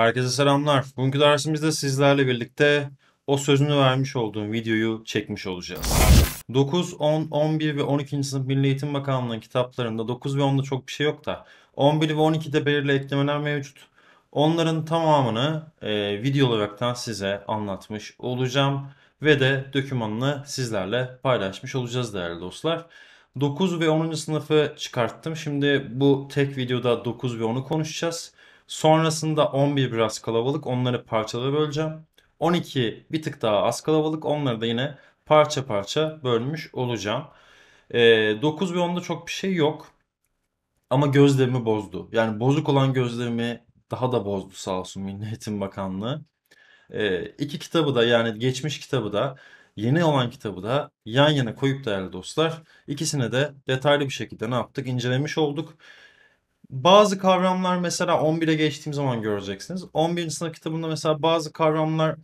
Herkese selamlar. Bugünkü dersimizde sizlerle birlikte o sözünü vermiş olduğum videoyu çekmiş olacağız. 9, 10, 11 ve 12. sınıf Milli Eğitim Bakanlığı'nın kitaplarında 9 ve 10'da çok bir şey yok da 11 ve 12'de belirli eklemeler mevcut. Onların tamamını e, video olaraktan size anlatmış olacağım ve de dökümanını sizlerle paylaşmış olacağız değerli dostlar. 9 ve 10. sınıfı çıkarttım. Şimdi bu tek videoda 9 ve 10'u konuşacağız. Sonrasında 11 biraz kalabalık onları parçalara böleceğim. 12 bir tık daha az kalabalık onları da yine parça parça bölmüş olacağım. E, ee, 9 ve 10'da çok bir şey yok. Ama gözlerimi bozdu. Yani bozuk olan gözlerimi daha da bozdu sağ olsun Milli Bakanlığı. E, iki kitabı da yani geçmiş kitabı da yeni olan kitabı da yan yana koyup değerli dostlar ikisini de detaylı bir şekilde ne yaptık incelemiş olduk bazı kavramlar mesela 11'e geçtiğim zaman göreceksiniz. 11. sınıf kitabında mesela bazı kavramlar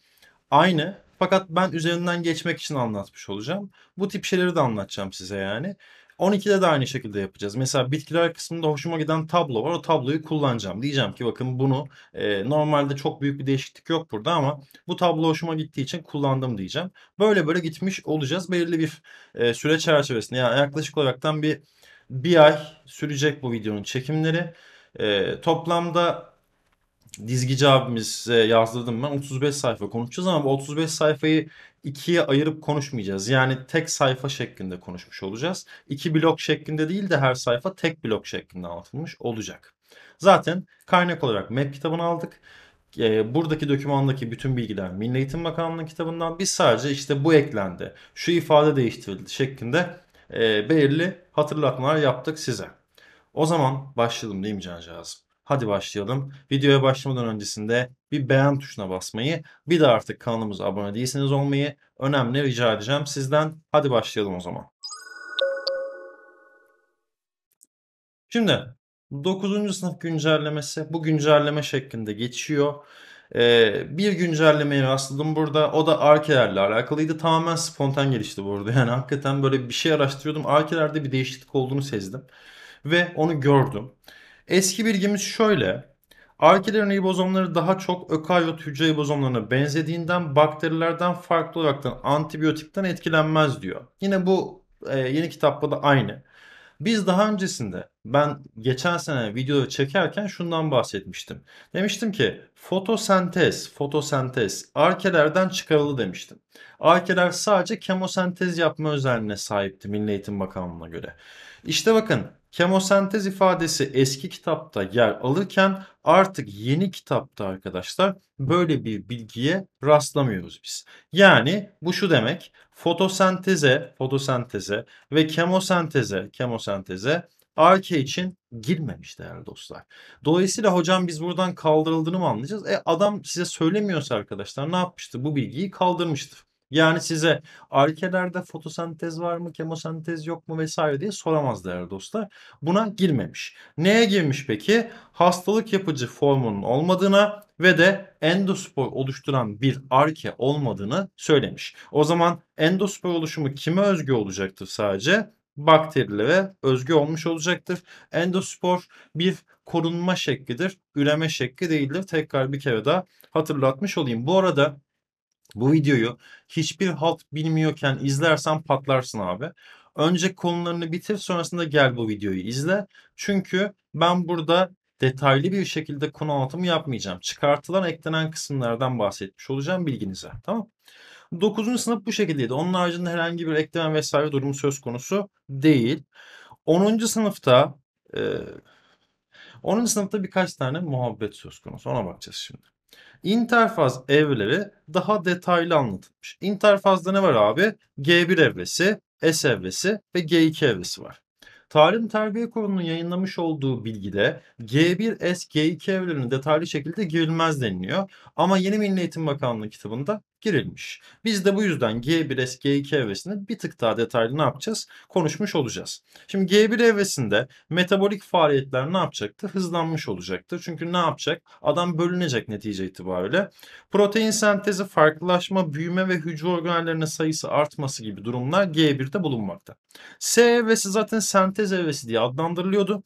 aynı fakat ben üzerinden geçmek için anlatmış olacağım. Bu tip şeyleri de anlatacağım size yani. 12'de de aynı şekilde yapacağız. Mesela bitkiler kısmında hoşuma giden tablo var. O tabloyu kullanacağım. Diyeceğim ki bakın bunu e, normalde çok büyük bir değişiklik yok burada ama bu tablo hoşuma gittiği için kullandım diyeceğim. Böyle böyle gitmiş olacağız. Belirli bir e, süre çerçevesinde yani yaklaşık olaraktan bir bir ay sürecek bu videonun çekimleri. E, toplamda dizgici abimiz yazdırdım ben 35 sayfa konuşacağız ama bu 35 sayfayı ikiye ayırıp konuşmayacağız. Yani tek sayfa şeklinde konuşmuş olacağız. İki blok şeklinde değil de her sayfa tek blok şeklinde anlatılmış olacak. Zaten kaynak olarak map kitabını aldık. E, buradaki dokümandaki bütün bilgiler Milli Eğitim Bakanlığı'nın kitabından. Biz sadece işte bu eklendi, şu ifade değiştirildi şeklinde e, belirli hatırlatmalar yaptık size. O zaman başlayalım değil mi cancağızım? Hadi başlayalım. Videoya başlamadan öncesinde bir beğen tuşuna basmayı, bir de artık kanalımıza abone değilseniz olmayı önemli rica edeceğim sizden. Hadi başlayalım o zaman. Şimdi 9. sınıf güncellemesi bu güncelleme şeklinde geçiyor. Ee, bir güncellemeye rastladım burada. O da arkelerle alakalıydı. Tamamen spontan gelişti burada Yani hakikaten böyle bir şey araştırıyordum. Arkelerde bir değişiklik olduğunu sezdim. Ve onu gördüm. Eski bilgimiz şöyle. Arkelerin ribozomları daha çok ökaryot hücre ribozomlarına benzediğinden bakterilerden farklı olarak da antibiyotikten etkilenmez diyor. Yine bu e, yeni kitapta da aynı. Biz daha öncesinde ben geçen sene video çekerken şundan bahsetmiştim. Demiştim ki fotosentez, fotosentez arkelerden çıkarıldı demiştim. Arkeler sadece kemosentez yapma özelliğine sahipti Milli Eğitim Bakanlığı'na göre. İşte bakın kemosentez ifadesi eski kitapta yer alırken artık yeni kitapta arkadaşlar böyle bir bilgiye rastlamıyoruz biz. Yani bu şu demek fotosenteze, fotosenteze ve kemosenteze, kemosenteze Arke için girmemiş değerli dostlar. Dolayısıyla hocam biz buradan kaldırıldığını mı anlayacağız? E adam size söylemiyorsa arkadaşlar ne yapmıştı Bu bilgiyi kaldırmıştır. Yani size arkelerde fotosentez var mı, kemosentez yok mu vesaire diye soramaz değerli dostlar. Buna girmemiş. Neye girmiş peki? Hastalık yapıcı formunun olmadığına ve de endospor oluşturan bir arke olmadığını söylemiş. O zaman endospor oluşumu kime özgü olacaktır sadece? bakterilere özgü olmuş olacaktır. Endospor bir korunma şeklidir, üreme şekli değildir. Tekrar bir kere daha hatırlatmış olayım. Bu arada bu videoyu hiçbir halt bilmiyorken izlersen patlarsın abi. Önce konularını bitir sonrasında gel bu videoyu izle. Çünkü ben burada detaylı bir şekilde konu anlatımı yapmayacağım. Çıkartılan eklenen kısımlardan bahsetmiş olacağım bilginize. Tamam 9. sınıf bu şekildeydi. Onun haricinde herhangi bir ekleme vesaire durumu söz konusu değil. 10. sınıfta e, 10. sınıfta birkaç tane muhabbet söz konusu. Ona bakacağız şimdi. İnterfaz evleri daha detaylı anlatılmış. İnterfazda ne var abi? G1 evresi, S evresi ve G2 evresi var. Tarım Terbiye Kurumu'nun yayınlamış olduğu bilgide G1S, G2 evrelerine detaylı şekilde girilmez deniliyor. Ama yeni Milli Eğitim Bakanlığı kitabında girilmiş. Biz de bu yüzden G1S, G2 evresinde bir tık daha detaylı ne yapacağız? Konuşmuş olacağız. Şimdi G1 evresinde metabolik faaliyetler ne yapacaktı? Hızlanmış olacaktı. Çünkü ne yapacak? Adam bölünecek netice itibariyle. Protein sentezi, farklılaşma, büyüme ve hücre organlarının sayısı artması gibi durumlar G1'de bulunmakta. S evresi zaten sentez evresi diye adlandırılıyordu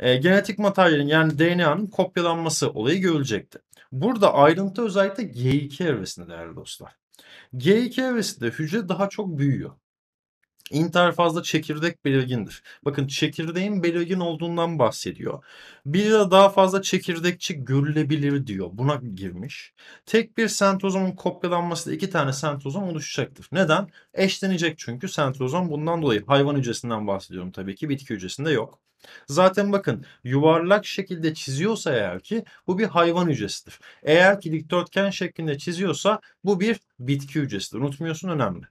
e, genetik materyalin yani DNA'nın kopyalanması olayı görülecekti. Burada ayrıntı özellikle G2 evresinde değerli dostlar. G2 evresinde hücre daha çok büyüyor. İnter İnterfazda çekirdek belirgindir. Bakın çekirdeğin belirgin olduğundan bahsediyor. Bir ya daha fazla çekirdekçi görülebilir diyor. Buna girmiş. Tek bir sentrozomun kopyalanmasıyla iki tane sentozom oluşacaktır. Neden? Eşlenecek çünkü sentrozom bundan dolayı. Hayvan hücresinden bahsediyorum tabii ki. Bitki hücresinde yok. Zaten bakın yuvarlak şekilde çiziyorsa eğer ki bu bir hayvan hücresidir. Eğer ki dikdörtgen şeklinde çiziyorsa bu bir bitki hücresidir. Unutmuyorsun önemli.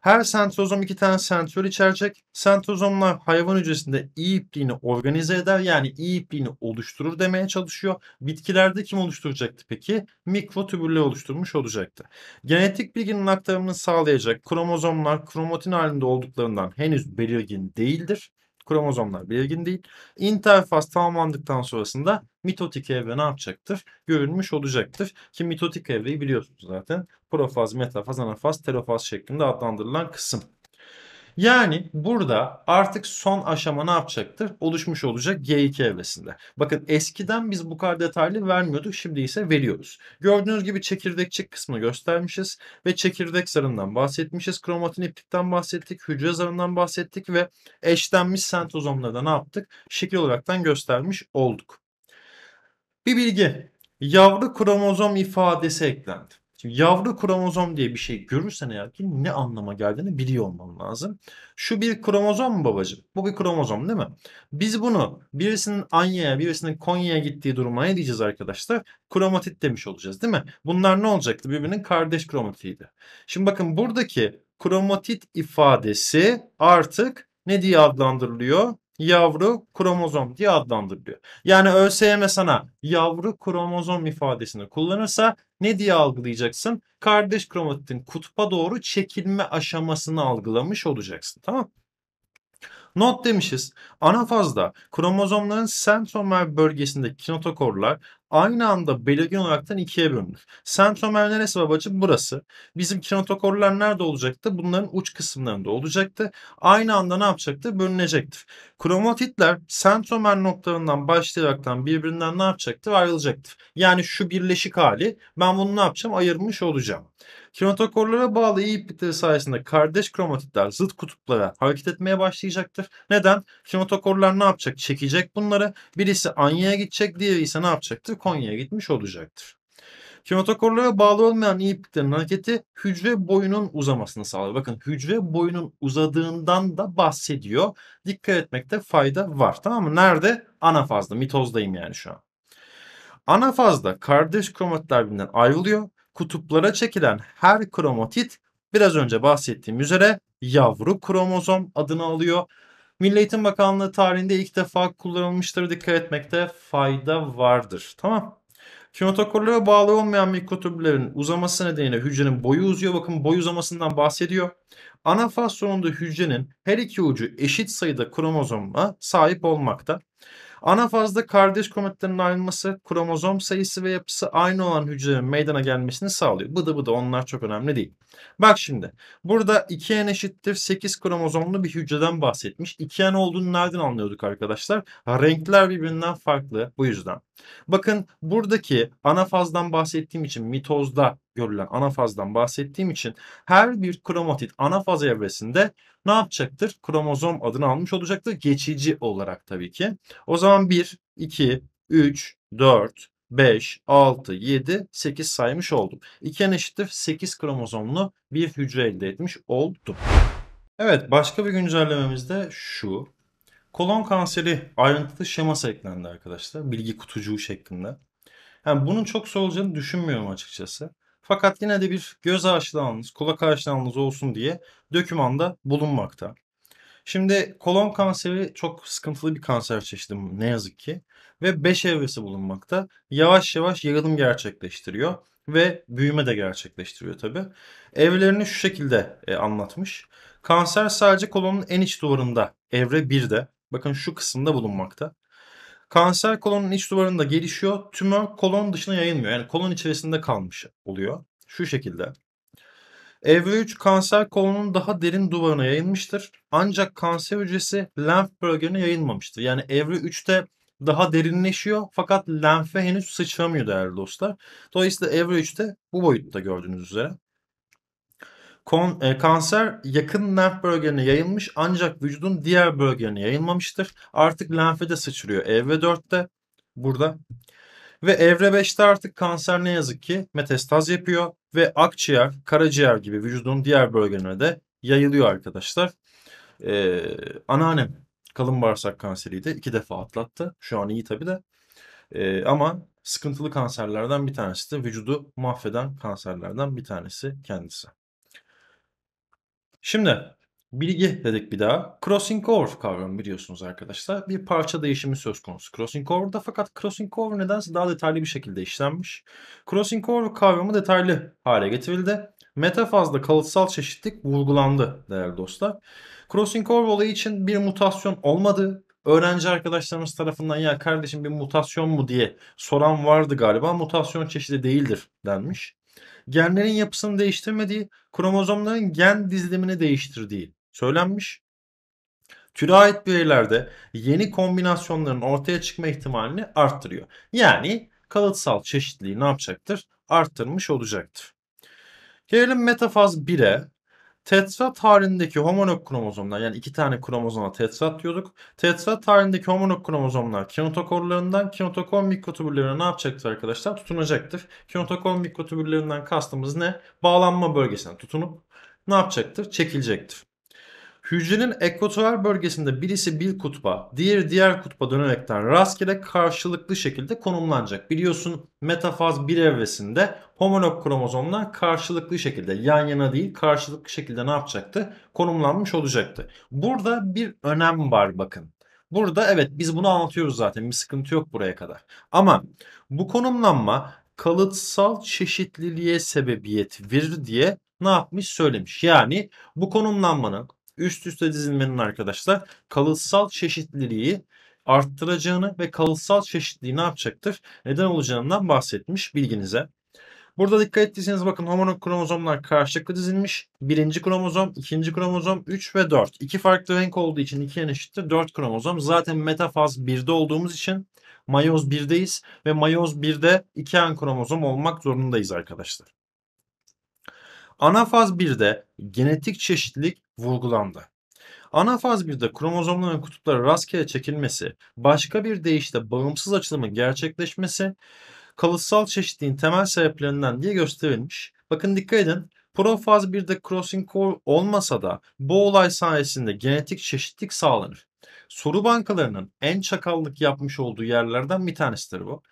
Her sentrozom iki tane sentrol içerecek. Sentrozomlar hayvan hücresinde iyi ipliğini organize eder yani iyi ipliğini oluşturur demeye çalışıyor. Bitkilerde kim oluşturacaktı peki? Mikrotübülle oluşturmuş olacaktı. Genetik bilginin aktarımını sağlayacak kromozomlar kromatin halinde olduklarından henüz belirgin değildir. Kromozomlar belirgin değil. İnterfaz tamamlandıktan sonrasında mitotik evre ne yapacaktır? Görünmüş olacaktır. Ki mitotik evreyi biliyorsunuz zaten. Profaz, metafaz, anafaz, telofaz şeklinde adlandırılan kısım. Yani burada artık son aşama ne yapacaktır? Oluşmuş olacak G2 evresinde. Bakın eskiden biz bu kadar detaylı vermiyorduk. Şimdi ise veriyoruz. Gördüğünüz gibi çekirdekçik kısmını göstermişiz ve çekirdek zarından bahsetmişiz. Kromatin iplikten bahsettik, hücre zarından bahsettik ve eşlenmiş sentozomları da ne yaptık? Şekil olaraktan göstermiş olduk. Bir bilgi. Yavru kromozom ifadesi eklendi. Şimdi yavru kromozom diye bir şey görürsen eğer ki ne anlama geldiğini biliyor olman lazım. Şu bir kromozom mu babacığım? Bu bir kromozom değil mi? Biz bunu birisinin Anya'ya birisinin Konya'ya gittiği duruma ne diyeceğiz arkadaşlar? Kromatit demiş olacağız değil mi? Bunlar ne olacaktı? Birbirinin kardeş kromatiydi. Şimdi bakın buradaki kromatit ifadesi artık ne diye adlandırılıyor? yavru kromozom diye adlandırılıyor. Yani ÖSYM sana yavru kromozom ifadesini kullanırsa ne diye algılayacaksın? Kardeş kromatitin kutba doğru çekilme aşamasını algılamış olacaksın. Tamam Not demişiz. Ana fazda kromozomların sentromer bölgesinde kinotokorlar aynı anda belirgin olaraktan ikiye bölünür. Sentromer neresi babacım? Burası. Bizim kinetokorlar nerede olacaktı? Bunların uç kısımlarında olacaktı. Aynı anda ne yapacaktı? Bölünecektir. Kromatitler sentromer noktalarından başlayaraktan birbirinden ne yapacaktı? Ayrılacaktır. Yani şu birleşik hali ben bunu ne yapacağım? Ayırmış olacağım. Kinetokorlara bağlı iyi iplikleri sayesinde kardeş kromatitler zıt kutuplara hareket etmeye başlayacaktır. Neden? Kinetokorlar ne yapacak? Çekecek bunları. Birisi Anya'ya gidecek, diğeri ise ne yapacaktır? Konya'ya gitmiş olacaktır. Kinetokorlara bağlı olmayan iyi ipliklerin hareketi hücre boyunun uzamasını sağlar. Bakın hücre boyunun uzadığından da bahsediyor. Dikkat etmekte fayda var. Tamam mı? Nerede? Anafazda. Mitozdayım yani şu an. Anafazda kardeş kromatitler birbirinden ayrılıyor. Kutuplara çekilen her kromatit biraz önce bahsettiğim üzere yavru kromozom adını alıyor. Milli Eğitim Bakanlığı tarihinde ilk defa kullanılmıştır dikkat etmekte fayda vardır. Tamam. Kimatokorlara bağlı olmayan mikrotübüllerin uzaması nedeniyle hücrenin boyu uzuyor. Bakın boy uzamasından bahsediyor. Ana faz sonunda hücrenin her iki ucu eşit sayıda kromozomla sahip olmakta. Ana fazda kardeş kromatitlerin ayrılması, kromozom sayısı ve yapısı aynı olan hücrelerin meydana gelmesini sağlıyor. Bıdı bıdı onlar çok önemli değil. Bak şimdi burada 2N eşittir 8 kromozomlu bir hücreden bahsetmiş. 2N olduğunu nereden anlıyorduk arkadaşlar? renkler birbirinden farklı bu yüzden. Bakın buradaki anafazdan bahsettiğim için mitozda görülen anafazdan bahsettiğim için her bir kromatit anafaz evresinde ne yapacaktır? Kromozom adını almış olacaktır. Geçici olarak tabii ki. O zaman 1, 2, 3, 4, 5, 6, 7, 8 saymış oldum. 2'ye eşittir 8 kromozomlu bir hücre elde etmiş oldum. Evet başka bir güncellememiz de şu. Kolon kanseri ayrıntılı şeması eklendi arkadaşlar. Bilgi kutucuğu şeklinde. Yani bunun çok zor olacağını düşünmüyorum açıkçası. Fakat yine de bir göz aşinalığınız, kulak aşinalığınız olsun diye dökümanda bulunmakta. Şimdi kolon kanseri çok sıkıntılı bir kanser çeşidi ne yazık ki. Ve 5 evresi bulunmakta. Yavaş yavaş yayılım gerçekleştiriyor. Ve büyüme de gerçekleştiriyor tabi. Evrelerini şu şekilde e, anlatmış. Kanser sadece kolonun en iç duvarında evre 1'de Bakın şu kısımda bulunmakta. Kanser kolonun iç duvarında gelişiyor. Tümör kolon dışına yayılmıyor. Yani kolon içerisinde kalmış oluyor. Şu şekilde. Evre 3 kanser kolonun daha derin duvarına yayılmıştır. Ancak kanser hücresi lenf bölgene yayılmamıştır. Yani evre 3'te daha derinleşiyor fakat lenfe henüz sıçramıyor değerli dostlar. Dolayısıyla evre 3'te bu boyutta gördüğünüz üzere. Kon, e, kanser yakın lenf bölgelerine yayılmış ancak vücudun diğer bölgelerine yayılmamıştır. Artık lenfe de sıçrıyor. Evre 4'te burada. Ve evre 5'te artık kanser ne yazık ki metastaz yapıyor ve akciğer, karaciğer gibi vücudun diğer bölgelerine de yayılıyor arkadaşlar. Ee, anneannem kalın bağırsak kanseriydi. iki defa atlattı. Şu an iyi tabii de. Ee, ama sıkıntılı kanserlerden bir tanesi de vücudu mahveden kanserlerden bir tanesi kendisi. Şimdi bilgi dedik bir daha. Crossing over kavramı biliyorsunuz arkadaşlar. Bir parça değişimi söz konusu crossing over'da fakat crossing over nedense daha detaylı bir şekilde işlenmiş. Crossing over kavramı detaylı hale getirildi. Metafazda kalıtsal çeşitlik vurgulandı değerli dostlar. Crossing over olayı için bir mutasyon olmadı öğrenci arkadaşlarımız tarafından ya kardeşim bir mutasyon mu diye soran vardı galiba. Mutasyon çeşidi değildir denmiş genlerin yapısını değiştirmediği, kromozomların gen dizilimini değiştirdiği söylenmiş. Türe ait bireylerde yeni kombinasyonların ortaya çıkma ihtimalini arttırıyor. Yani kalıtsal çeşitliliği ne yapacaktır? Arttırmış olacaktır. Gelelim metafaz 1'e. Tetrad halindeki homonok kromozomlar yani iki tane kromozoma tetrad diyorduk. Tetrad halindeki homonok kromozomlar kinotokorlarından kinotokor mikrotübüllerine ne yapacaktır arkadaşlar? Tutunacaktır. Kinotokor mikrotübüllerinden kastımız ne? Bağlanma bölgesinden tutunup ne yapacaktır? Çekilecektir. Hücrenin ekvatoral bölgesinde birisi bir kutba, diğer diğer kutba dönerekten rastgele karşılıklı şekilde konumlanacak. Biliyorsun metafaz bir evresinde homolog kromozomlar karşılıklı şekilde yan yana değil karşılıklı şekilde ne yapacaktı? Konumlanmış olacaktı. Burada bir önem var bakın. Burada evet biz bunu anlatıyoruz zaten bir sıkıntı yok buraya kadar. Ama bu konumlanma kalıtsal çeşitliliğe sebebiyet verir diye ne yapmış söylemiş. Yani bu konumlanmanın üst üste dizilmenin arkadaşlar kalıtsal çeşitliliği arttıracağını ve kalıtsal çeşitliliği ne yapacaktır? Neden olacağından bahsetmiş bilginize. Burada dikkat ettiyseniz bakın homolog kromozomlar karşılıklı dizilmiş. Birinci kromozom, ikinci kromozom 3 ve 4. İki farklı renk olduğu için iki en eşittir 4 kromozom. Zaten metafaz 1'de olduğumuz için mayoz 1'deyiz ve mayoz 1'de iki en kromozom olmak zorundayız arkadaşlar. Ana faz 1'de genetik çeşitlilik vurgulandı. Anafaz 1'de kromozomların kutupları rastgele çekilmesi, başka bir deyişle bağımsız açılımın gerçekleşmesi kalıtsal çeşitliğin temel sebeplerinden diye gösterilmiş. Bakın dikkat edin Profaz 1'de crossing core olmasa da bu olay sayesinde genetik çeşitlik sağlanır. Soru bankalarının en çakallık yapmış olduğu yerlerden bir tanesidir bu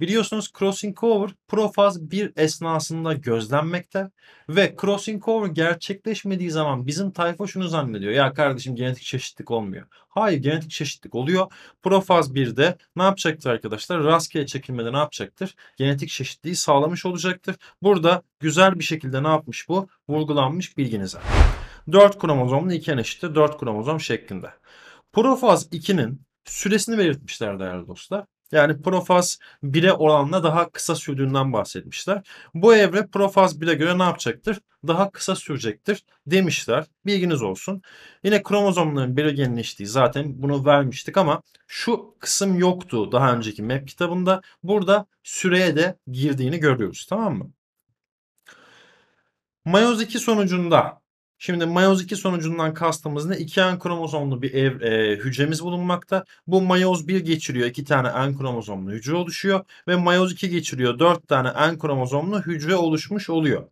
biliyorsunuz crossing over profaz bir esnasında gözlenmekte ve crossing over gerçekleşmediği zaman bizim tayfa şunu zannediyor. Ya kardeşim genetik çeşitlik olmuyor. Hayır genetik çeşitlik oluyor. Profaz 1'de ne yapacaktır arkadaşlar? Rastgele çekilmede ne yapacaktır? Genetik çeşitliği sağlamış olacaktır. Burada güzel bir şekilde ne yapmış bu? Vurgulanmış bilginize. 4 kromozomlu iki eşittir 4 kromozom şeklinde. Profaz 2'nin süresini belirtmişler değerli dostlar. Yani profaz 1'e oranla daha kısa sürdüğünden bahsetmişler. Bu evre profaz 1'e göre ne yapacaktır? Daha kısa sürecektir demişler. Bilginiz olsun. Yine kromozomların belirgenleştiği zaten bunu vermiştik ama şu kısım yoktu daha önceki map kitabında. Burada süreye de girdiğini görüyoruz tamam mı? Mayoz 2 sonucunda Şimdi mayoz 2 sonucundan kastımız ne? İki en kromozomlu bir ev, e, hücremiz bulunmakta. Bu mayoz 1 geçiriyor iki tane en kromozomlu hücre oluşuyor ve mayoz 2 geçiriyor 4 tane en kromozomlu hücre oluşmuş oluyor.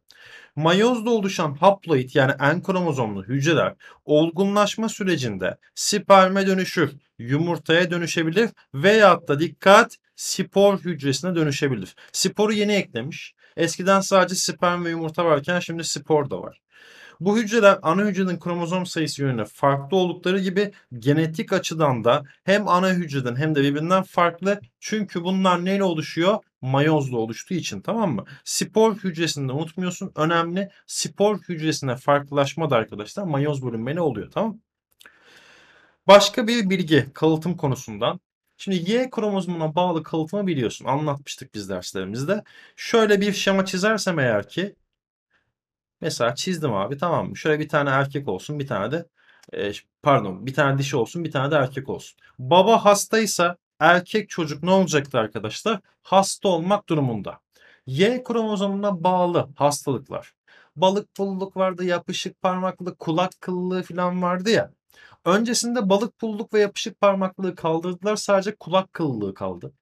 Mayozda oluşan haploid yani en kromozomlu hücreler olgunlaşma sürecinde sperme dönüşür, yumurtaya dönüşebilir veyahut da dikkat spor hücresine dönüşebilir. Sporu yeni eklemiş. Eskiden sadece sperm ve yumurta varken şimdi spor da var. Bu hücreler ana hücrenin kromozom sayısı yönüne farklı oldukları gibi genetik açıdan da hem ana hücreden hem de birbirinden farklı. Çünkü bunlar neyle oluşuyor? mayozla oluştuğu için tamam mı? Spor hücresinde unutmuyorsun. Önemli. Spor hücresine farklılaşma da arkadaşlar mayoz bölünme ne oluyor tamam mı? Başka bir bilgi kalıtım konusundan. Şimdi Y kromozomuna bağlı kalıtımı biliyorsun. Anlatmıştık biz derslerimizde. Şöyle bir şema çizersem eğer ki Mesela çizdim abi tamam mı? Şöyle bir tane erkek olsun bir tane de e, pardon bir tane dişi olsun bir tane de erkek olsun. Baba hastaysa erkek çocuk ne olacaktı arkadaşlar? Hasta olmak durumunda. Y kromozomuna bağlı hastalıklar. Balık pulluluk vardı, yapışık parmaklık, kulak kıllığı falan vardı ya. Öncesinde balık pulluluk ve yapışık parmaklığı kaldırdılar. Sadece kulak kıllığı kaldı.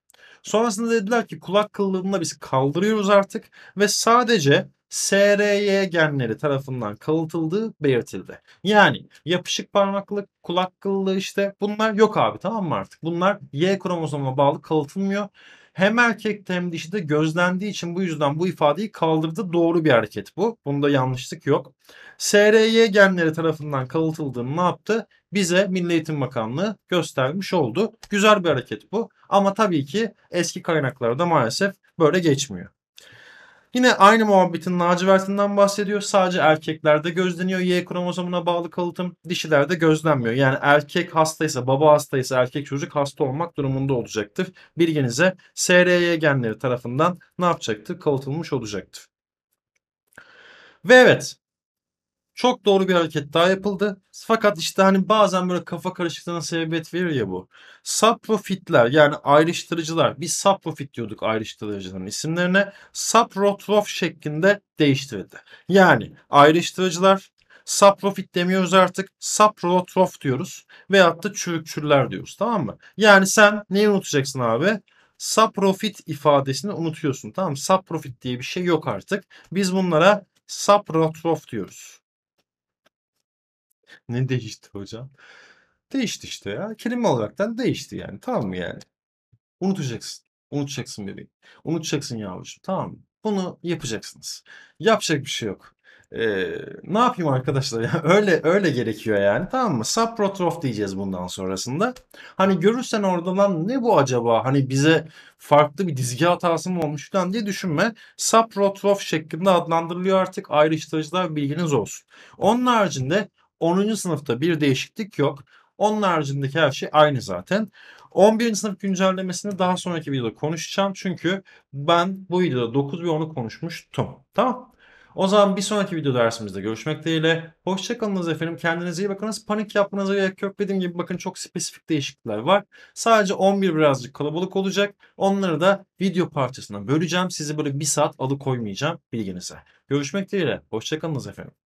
Sonrasında dediler ki kulak kıllığını da biz kaldırıyoruz artık ve sadece SRY genleri tarafından kalıtıldığı belirtildi. Yani yapışık parmaklık, kulak kıllığı işte bunlar yok abi tamam mı artık? Bunlar Y kromozoma bağlı kalıtılmıyor. Hem erkek hem dişide gözlendiği için bu yüzden bu ifadeyi kaldırdı. Doğru bir hareket bu. Bunda yanlışlık yok. SRY genleri tarafından kalıtıldığını ne yaptı? Bize Milli Eğitim Bakanlığı göstermiş oldu. Güzel bir hareket bu. Ama tabii ki eski kaynaklarda maalesef böyle geçmiyor. Yine aynı muhabbetin lacivertinden bahsediyor. Sadece erkeklerde gözleniyor. Y kromozomuna bağlı kalıtım dişilerde gözlenmiyor. Yani erkek hastaysa, baba hastaysa erkek çocuk hasta olmak durumunda olacaktır. Bilginize SRY genleri tarafından ne yapacaktı? Kalıtılmış olacaktır. Ve evet çok doğru bir hareket daha yapıldı. Fakat işte hani bazen böyle kafa karışıklığına sebebiyet verir ya bu. Saprofitler yani ayrıştırıcılar. Biz saprofit diyorduk ayrıştırıcıların isimlerine. Saprotrof şeklinde değiştirildi. Yani ayrıştırıcılar saprofit demiyoruz artık. Saprotrof diyoruz. Veyahut da çürükçürler diyoruz tamam mı? Yani sen neyi unutacaksın abi? Saprofit ifadesini unutuyorsun tamam mı? Saprofit diye bir şey yok artık. Biz bunlara saprotrof diyoruz. ne değişti hocam? Değişti işte ya. Kelime olaraktan değişti yani. Tamam mı yani? Unutacaksın. Unutacaksın bebeğim. Unutacaksın yavrucuğum. Tamam mı? Bunu yapacaksınız. Yapacak bir şey yok. Ee, ne yapayım arkadaşlar ya öyle öyle gerekiyor yani tamam mı subprotrof diyeceğiz bundan sonrasında hani görürsen orada lan ne bu acaba hani bize farklı bir dizgi hatası mı olmuş falan diye düşünme subprotrof şeklinde adlandırılıyor artık ayrıştırıcılar bilginiz olsun onun haricinde 10. sınıfta bir değişiklik yok. Onun haricindeki her şey aynı zaten. 11. sınıf güncellemesini daha sonraki videoda konuşacağım. Çünkü ben bu videoda 9 ve 10'u konuşmuştum. Tamam. O zaman bir sonraki video dersimizde görüşmek dileğiyle. Hoşçakalınız efendim. Kendinize iyi bakınız. Panik yapmanıza gerek yok. Dediğim gibi bakın çok spesifik değişiklikler var. Sadece 11 birazcık kalabalık olacak. Onları da video parçasına böleceğim. Sizi böyle bir saat alıkoymayacağım bilginize. Görüşmek dileğiyle. Hoşçakalınız efendim.